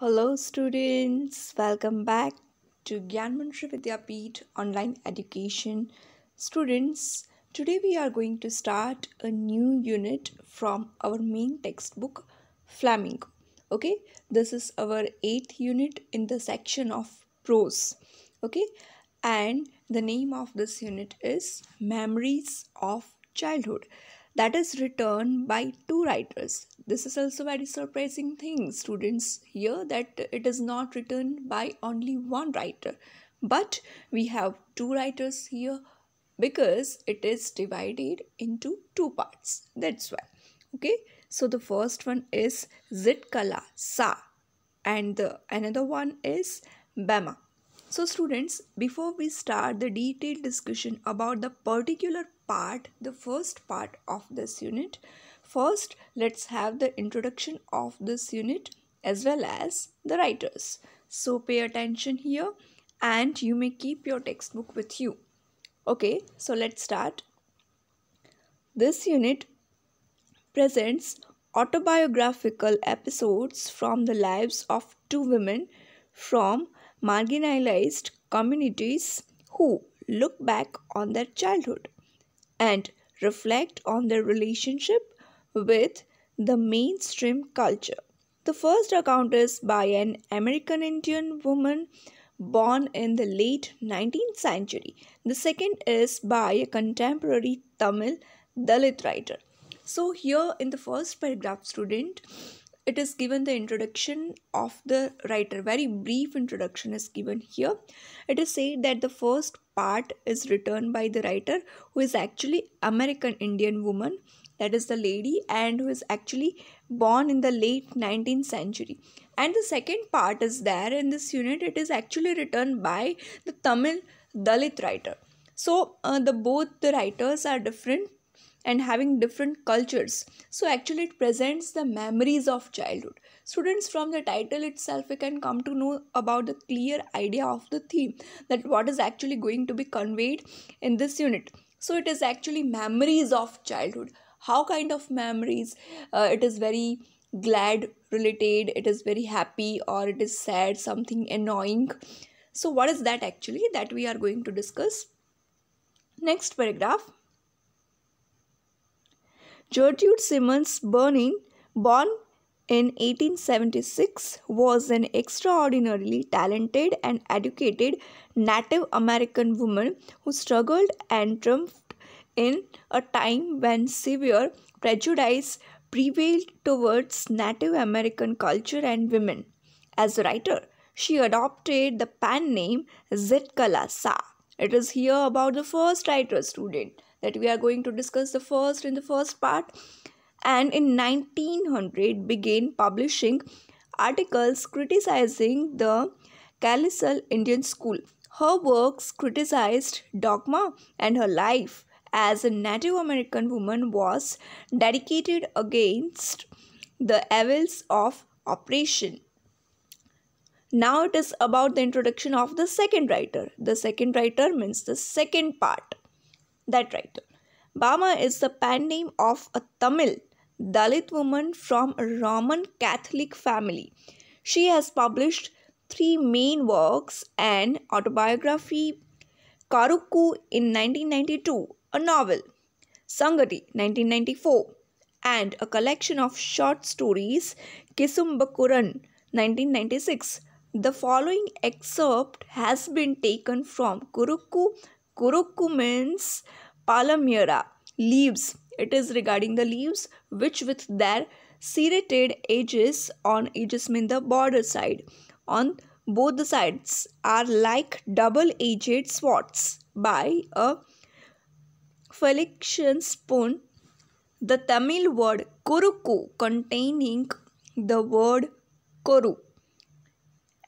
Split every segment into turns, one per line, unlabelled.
Hello, students. Welcome back to Gyanmantra Vidyapit Online Education. Students, today we are going to start a new unit from our main textbook, Flamingo. Okay, this is our eighth unit in the section of prose. Okay, and the name of this unit is Memories of Childhood that is written by two writers this is also very surprising thing. Students hear that it is not written by only one writer, but we have two writers here because it is divided into two parts. That's why. Okay. So the first one is Zitkala Sa and the another one is Bama. So students, before we start the detailed discussion about the particular part, the first part of this unit, First, let's have the introduction of this unit as well as the writers. So pay attention here and you may keep your textbook with you. Okay, so let's start. This unit presents autobiographical episodes from the lives of two women from marginalized communities who look back on their childhood and reflect on their relationship with the mainstream culture. The first account is by an American Indian woman born in the late 19th century. The second is by a contemporary Tamil Dalit writer. So, here in the first paragraph, student, it is given the introduction of the writer. Very brief introduction is given here. It is said that the first part is written by the writer who is actually American Indian woman that is the lady and who is actually born in the late 19th century and the second part is there in this unit it is actually written by the tamil dalit writer so uh, the both the writers are different and having different cultures so actually it presents the memories of childhood students from the title itself we can come to know about the clear idea of the theme that what is actually going to be conveyed in this unit so it is actually memories of childhood how kind of memories uh, it is very glad related it is very happy or it is sad something annoying so what is that actually that we are going to discuss next paragraph gertrude simmons burning born in 1876 was an extraordinarily talented and educated native american woman who struggled and triumphed in a time when severe prejudice prevailed towards Native American culture and women. As a writer, she adopted the pen name Zitkala Sa. It is here about the first writer student that we are going to discuss the first in the first part and in 1900 began publishing articles criticizing the Kalisal Indian school. Her works criticized dogma and her life as a Native American woman was dedicated against the evils of oppression. Now it is about the introduction of the second writer. The second writer means the second part. That writer. Bama is the pen name of a Tamil Dalit woman from a Roman Catholic family. She has published three main works and autobiography, Karuku in 1992, a novel, Sangati 1994, and a collection of short stories, Kisumbakuran 1996. The following excerpt has been taken from Kurukku. Kuruku means Palamira, leaves. It is regarding the leaves which with their serrated edges on edges mean the border side on both the sides are like double-edged swords by a Phylixian spoon, the Tamil word kuruku containing the word koru.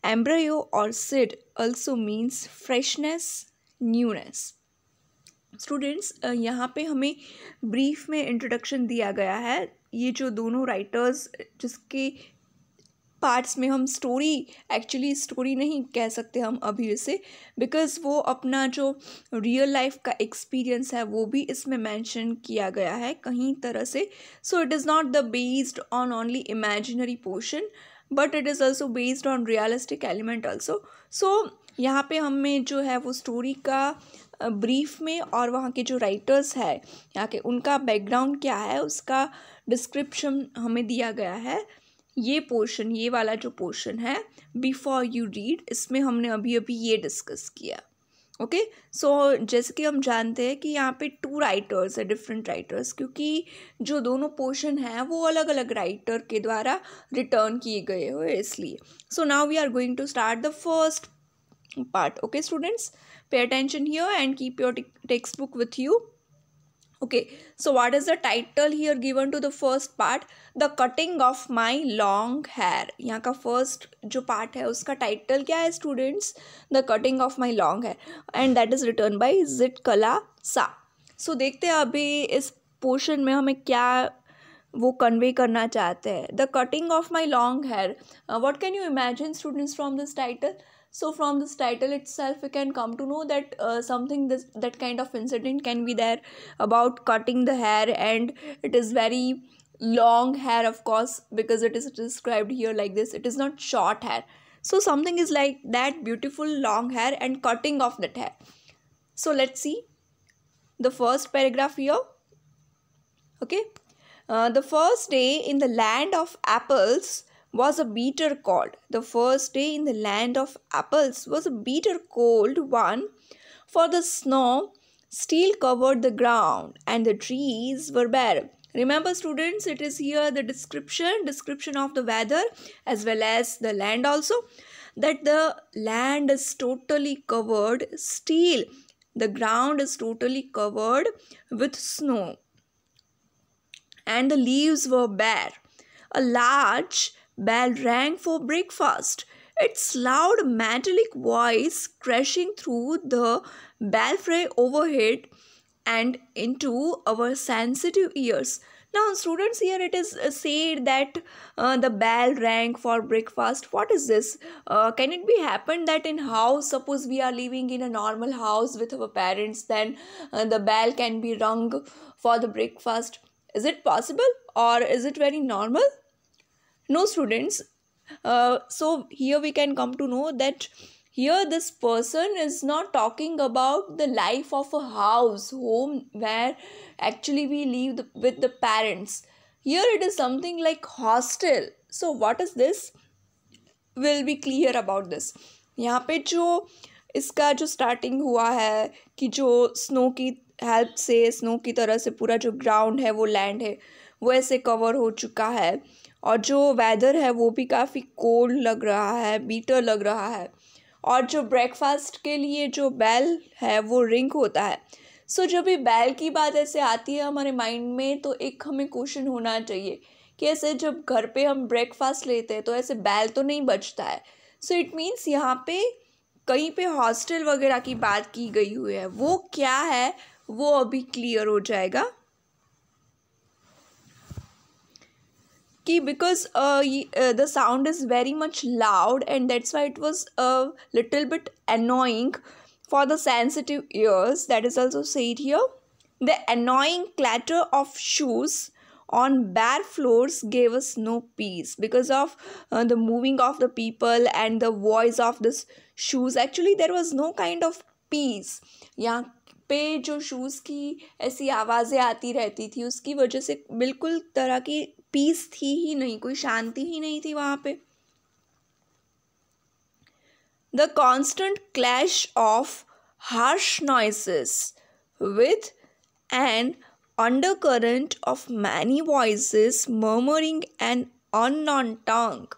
Embryo or seed also means freshness, newness. Students यहाँ पे हमें brief में introduction दिया गया है ये जो दोनों राइटर्स जिसकी पार्ट्स में हम स्टोरी एक्चुअली स्टोरी नहीं कह सकते हम अभी से बिकॉज़ वो अपना जो रियल लाइफ का एक्सपीरियंस है वो भी इसमें मेंशन किया गया है कहीं तरह से so it is not the based on only imaginary portion but it is also based on realistic element also so यहाँ पे हमें जो है वो स्टोरी का ब्रीफ में और वहाँ के जो राइटर्स है यहाँ के उनका बैकग्राउंड क्या है उसका डिस्क्रिप्शन हमें दिया गया है ये पोर्शन ये वाला जो पोर्शन है बिफोर यू रीड इसमें हमने अभी अभी ये डिस्कस किया ओके okay? सो so, जैसे कि हम जानते हैं कि यहाँ पे टू राइटर्स है डिफरेंट राइटर्स क्योंकि जो दोनों पोर्शन हैं वो अलग अलग राइटर के द्वारा रिटर्न किए गए हो इसलिए so now we are going to start the first part okay students pay attention here and keep your text book with you okay so what is the title here given to the first part the cutting of my long hair यहाँ का first जो part है उसका title क्या है students the cutting of my long hair and that is written by Zitkala Sa so देखते हैं अभी इस portion में हमें क्या वो कन्वे करना चाहते हैं the cutting of my long hair what can you imagine students from this title so from this title itself we can come to know that uh, something this that kind of incident can be there about cutting the hair and it is very long hair of course because it is described here like this it is not short hair so something is like that beautiful long hair and cutting of that hair so let's see the first paragraph here okay uh, the first day in the land of apples was a bitter cold. The first day in the land of apples was a bitter cold one, for the snow still covered the ground and the trees were bare. Remember students, it is here the description, description of the weather as well as the land also that the land is totally covered still the ground is totally covered with snow and the leaves were bare. A large bell rang for breakfast, its loud metallic voice crashing through the belfry overhead and into our sensitive ears. Now, students, here it is uh, said that uh, the bell rang for breakfast. What is this? Uh, can it be happened that in house, suppose we are living in a normal house with our parents, then uh, the bell can be rung for the breakfast? Is it possible or is it very normal? No, students. Uh, so here we can come to know that here this person is not talking about the life of a house home where actually we live the, with the parents here it is something like hostel so what is this will be clear about this यहाँ पे जो इसका जो starting हुआ है कि जो snow की हेल्प से स्नो की तरह से पूरा जो ग्राउंड है वो लैंड है वो ऐसे कवर हो चुका है और जो वेदर है वो भी काफ़ी कोल्ड लग रहा है बीटर लग रहा है और जो ब्रेकफास्ट के लिए जो बैल है वो रिंग होता है सो जब भी बैल की बात ऐसे आती है हमारे माइंड में तो एक हमें क्वेश्चन होना चाहिए कि ऐसे जब घर पे हम ब्रेकफास्ट लेते हैं तो ऐसे बैल तो नहीं बचता है सो इट मीन्स यहाँ पे कहीं पे हॉस्टल वगैरह की बात की गई हुई है वो क्या है वो अभी क्लियर हो जाएगा कि because the sound is very much loud and that's why it was little bit annoying for the sensitive ears that is also said here the annoying clatter of shoes on bare floors gave us no peace because of uh, the moving of the people and the voice of the shoes actually there was no kind of peace yeah पे जो shoes की ऐसी आवाज़ें आती रहती थी उसकी वजह से बिल्कुल तरह की पीस थी ही नहीं कोई शांति ही नहीं थी वहाँ पे the constant clash of harsh noises with and undercurrent of many voices murmuring an unknown tongue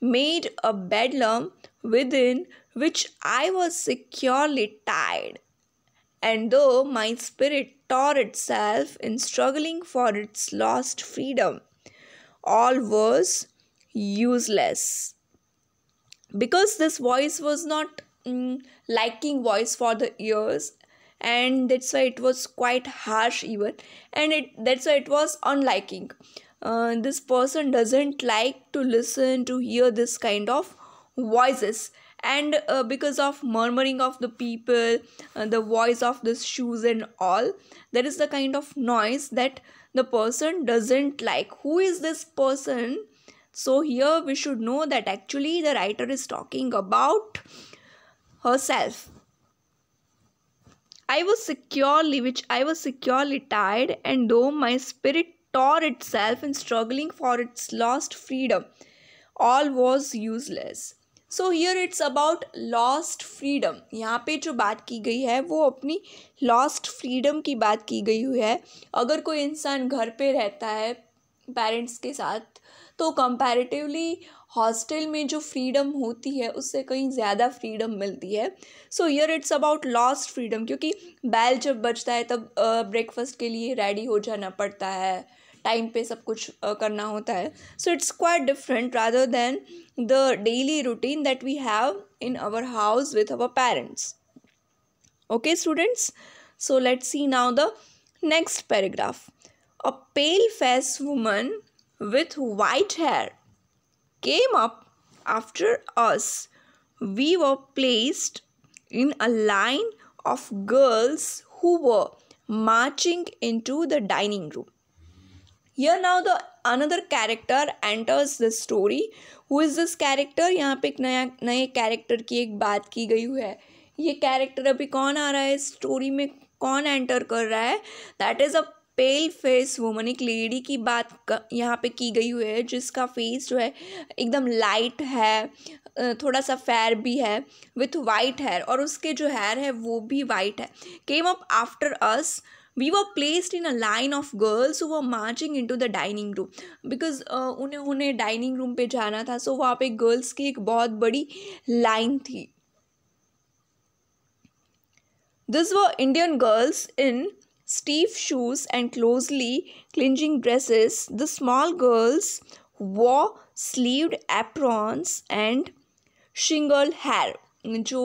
made a bedlam within which I was securely tied. And though my spirit tore itself in struggling for its lost freedom, all was useless. Because this voice was not mm, liking voice for the ears and that's why it was quite harsh even and it that's why it was unliking uh, this person doesn't like to listen to hear this kind of voices and uh, because of murmuring of the people uh, the voice of the shoes and all that is the kind of noise that the person doesn't like who is this person so here we should know that actually the writer is talking about herself I was securely, which I was securely tied, and though my spirit tore itself in struggling for its lost freedom, all was useless. So here it's about lost freedom यहाँ पे जो बात की गई है वो अपनी lost freedom की बात की गई हुई है अगर कोई इंसान घर पे रहता है पेरेंट्स के साथ तो कंपैरेटिवली हॉस्टल में जो फ्रीडम होती है उससे कहीं ज़्यादा फ्रीडम मिलती है so here it's about lost freedom क्योंकि बैल जब बजता है तब ब्रेकफास्ट के लिए रेडी हो जाना पड़ता है टाइम पे सब कुछ करना होता है so it's quite different rather than the daily routine that we have in our house with our parents okay students so let's see now the next paragraph a pale face woman with white hair came up after us, we were placed in a line of girls who were marching into the dining room. Here now the another character enters the story. Who is this character? yahan pe ek naya naye character की एक बात की गई hai ye character abhi kon aa raha hai story mein कौन enter कर रहा है that is a pale face woman एक लेडी की बात यहाँ पे की गई हुई है जिसका फेस जो है एकदम लाइट है थोड़ा सा फेयर भी है विथ वाइट हेयर और उसके जो हेयर है वो भी वाइट है came up after us we were placed in a line of girls वो marching in to the dining room because उन्हें उन्हें डाइनिंग रूम पे जाना था सो so वहाँ पे गर्ल्स की एक बहुत बड़ी लाइन थी दिस वो Indian girls in stiff shoes and closely clinging dresses, the small girls wore sleeved aprons and shingle hair. जो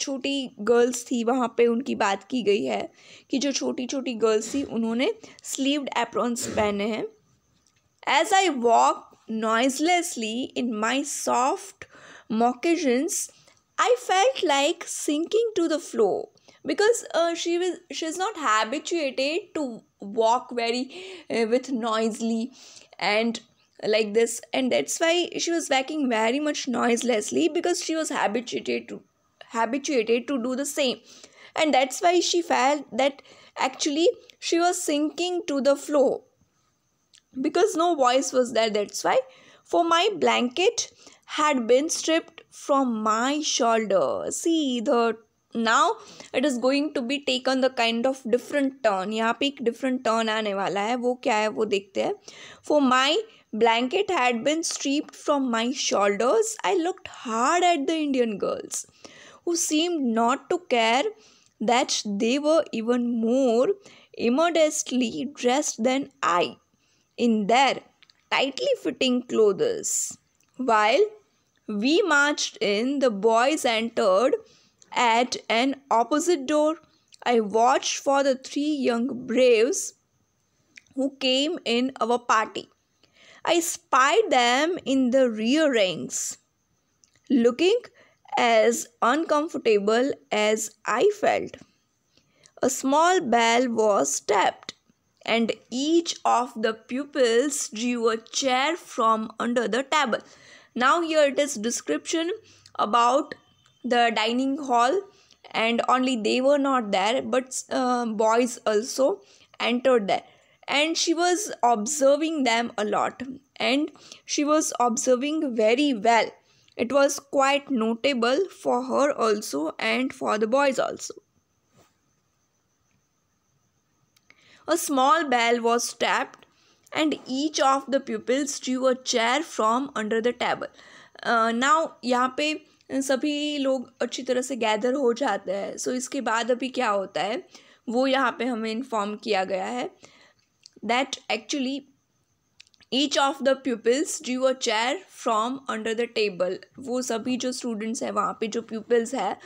छोटी गर्ल्स थी वहाँ पे उनकी बात की गई है कि जो छोटी छोटी गर्ल्स थी उन्होंने स्लीव्ड एप्रॉन्स पहने हैं as I walk noiselessly in my soft moccasins I felt like sinking to the floor because uh, she was she's not habituated to walk very uh, with noisily and like this and that's why she was walking very much noiselessly because she was habituated to habituated to do the same and that's why she felt that actually she was sinking to the floor because no voice was there that's why for my blanket had been stripped from my shoulder see the now it is going to be taken the kind of different turn yahan pe different turn aane wala hai wo kya hai wo dekhte hai for my blanket had been stripped from my shoulders i looked hard at the indian girls who seemed not to care that they were even more immodestly dressed than i in their tightly fitting clothes while we marched in the boys entered at an opposite door. I watched for the three young braves who came in our party. I spied them in the rear ranks, looking as uncomfortable as I felt. A small bell was tapped, and each of the pupils drew a chair from under the table. Now, here it is description about the dining hall and only they were not there but uh, boys also entered there and she was observing them a lot and she was observing very well it was quite notable for her also and for the boys also a small bell was tapped and each of the pupils drew a chair from under the table uh, now यहाँ पे सभी लोग अच्छी तरह से gather हो जाते हैं सो इसके बाद अभी क्या होता है वो यहाँ पे हमें इन्फॉर्म किया गया है that actually each of the pupils drew a chair from under the table वो सभी जो स्टूडेंट्स हैं वहाँ पे जो प्यूपल्स हैं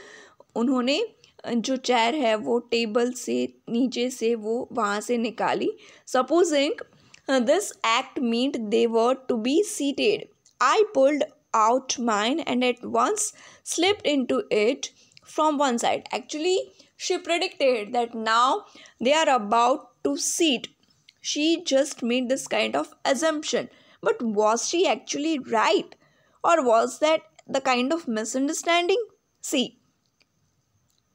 उन्होंने जो चेयर है वो टेबल से नीचे से वो वहाँ से निकाली supposing this act meant they were to be seated I pulled out mine and at once slipped into it from one side. Actually, she predicted that now they are about to seat. She just made this kind of assumption. But was she actually right? Or was that the kind of misunderstanding? See,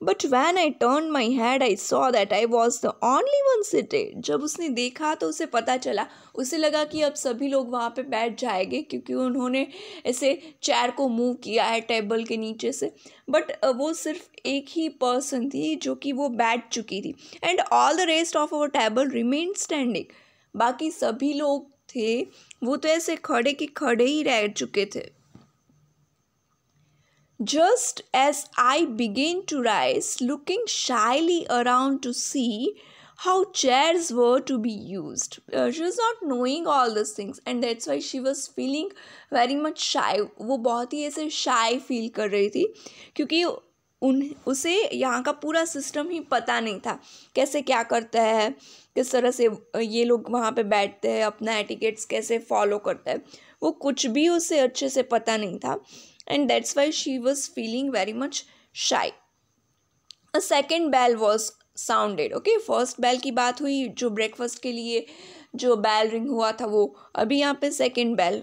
but when I turn my head I saw that I was the only one seated जब उसने देखा तो उसे पता चला उसे लगा कि अब सभी लोग वहाँ पे बैठ जाएंगे क्योंकि उन्होंने ऐसे चेयर को मूव किया है टेबल के नीचे से बट वो सिर्फ एक ही पर्सन थी जो कि वो बैठ चुकी थी and all the rest of our table remain standing बाकी सभी लोग थे वो तो ऐसे खड़े के खड़े ही रह चुके थे Just as I began to rise, looking shyly around to see how chairs were to be used, uh, she was not knowing all these things, and that's why she was feeling very much shy. वो बहुत ही ऐसे shy feel कर रही थी क्योंकि उन उसे यहाँ का पूरा सिस्टम ही पता नहीं था कैसे क्या करता है किस तरह से ये लोग वहाँ पे बैठते हैं अपना एटिकेट्स कैसे फॉलो करता है वो कुछ भी उसे अच्छे से पता नहीं था and that's why she was feeling very much shy. A second bell was sounded. Okay, first bell ki baat hui jo breakfast ke liye jo bell ring hua tha wo abhi yahan pe second bell.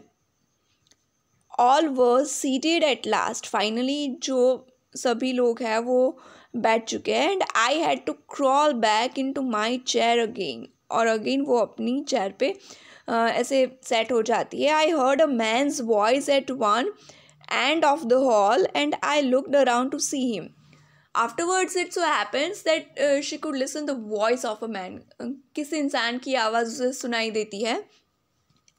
All were seated at last. Finally jo sabhi log hai wo बैठ चुके हैं and I had to crawl back in to my chair again और again वो अपनी chair पे आ, ऐसे set हो जाती है I heard a man's voice at one end of the hall and I looked around to see him. Afterwards, it so happens that uh, she could listen the voice of a man. Uh, किस इंसान की आवाज़ उसे सुनाई देती है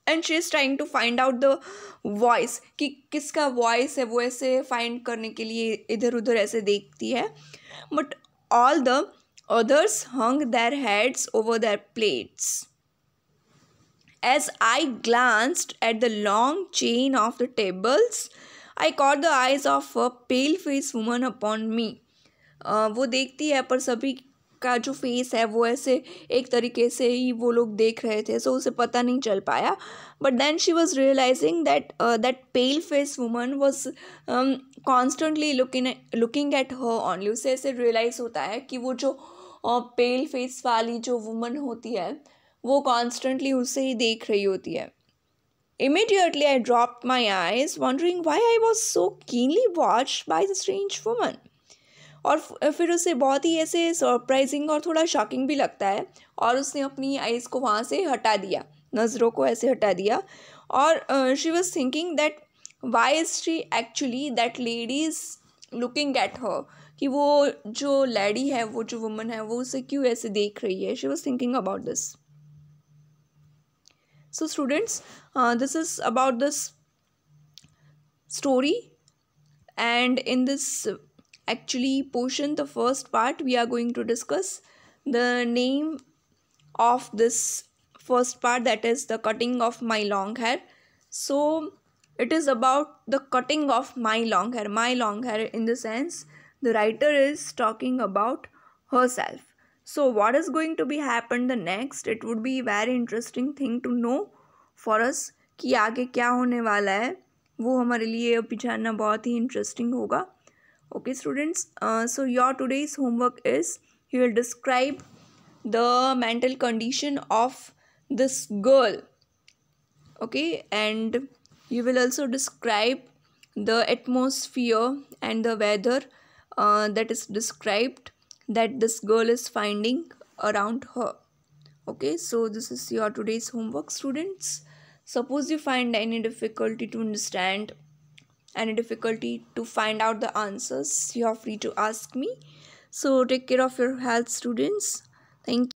and she is trying to find out the voice कि किसका वॉइस है वो ऐसे फाइंड करने के लिए इधर उधर ऐसे देखती है but all others hung their heads over their plates. As I glanced at the long chain of the tables I caught the eyes of a pale face woman upon me वो देखती है पर सभी का जो फेस है वो ऐसे एक तरीके से ही वो लोग देख रहे थे सो so उसे पता नहीं चल पाया but then she was realising that that pale face woman was constantly looking looking at her only उसे ऐसे रियलाइज़ होता है कि वो जो पेल uh, फेस वाली जो वुमन होती है वो कॉन्स्टेंटली उसे ही देख रही होती है Immediately I dropped my eyes, wondering why I was so keenly watched by the strange woman. और फिर उसे बहुत ही ऐसे सरप्राइजिंग और थोड़ा शॉकिंग भी लगता है और उसने अपनी आइज़ को वहाँ से हटा दिया नज़रों को ऐसे हटा दिया और she was thinking that why is she actually that lady is looking at her कि वो जो लेडी है वो जो वुमन है वो उसे क्यों ऐसे देख रही है she was thinking about this so students uh, this is about this story and in this actually portion the first part we are going to discuss the name of this first part that is the cutting of my long hair so it is about the cutting of my long hair my long hair in the sense the writer is talking about herself so what is going to be happen the next it would be very interesting thing to know for us कि आगे क्या होने वाला है वो हमारे लिए अभी जानना बहुत ही इंटरेस्टिंग होगा okay students so your today's homework is he will describe the mental condition of this girl okay and you will also describe the atmosphere and the weather uh, that is described that this girl is finding around her okay so this is your today's homework students suppose you find any difficulty to understand any difficulty to find out the answers you are free to ask me so take care of your health students thank you